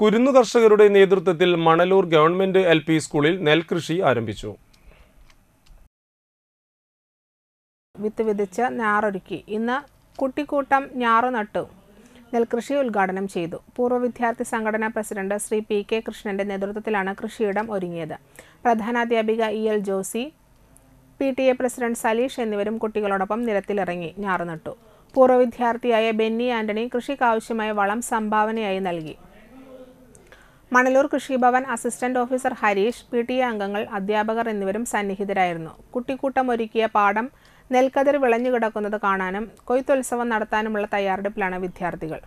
കുരുന്നു കർഷകരുടെ നേതൃത്വത്തിൽ Manalur government L P സ്കൂളിൽ നെൽകൃഷി ആരംഭിച്ചു വിത്ത് വിതച്ച് ഞാറൊരുക്കി ഇന്ന് കുട്ടിക്കൂട്ടം ഞാറു നട്ടു നെൽകൃഷി ഉദ്ഘാടനം ചെയ്തു പൂർവ്വ വിദ്യാർത്ഥി സംഘടനാ പ്രസിഡന്റ് ശ്രീ പി കെ കൃഷ്ണന്റെ നേതൃത്വത്തിലാണ് കൃഷിയിടം ഒരുങ്ങിയത് പ്രധാനാധ്യാപിക E L Josy P T A president Saleesh എന്നിവരും കുട്ടികളോടൊപ്പം നിരത്തിലിറങ്ങി ഞാറു നട്ടു പൂർവ്വ വിദ്യാർത്ഥിയായ ബെന്നി ആന്റണി കൃഷിക്കാവശ്യമായ വളം സംഭാവനയായി നൽകി Manalur Krishibhavan assistant officer Harish P T അംഗങ്ങൾ അധ്യാപകർ എന്നിവരും സന്നിഹിതരായിരുന്നു കുട്ടിക്കൂട്ടം ഒരുക്കിയ പാടം നെൽക്കതിർ വിളഞ്ഞു കിടക്കുന്നത് കാണാനും കൊയ്ത്തുത്സവം നടത്താനുമുള്ള തയ്യാറെടുപ്പിലാണ് വിദ്യാർത്ഥികൾ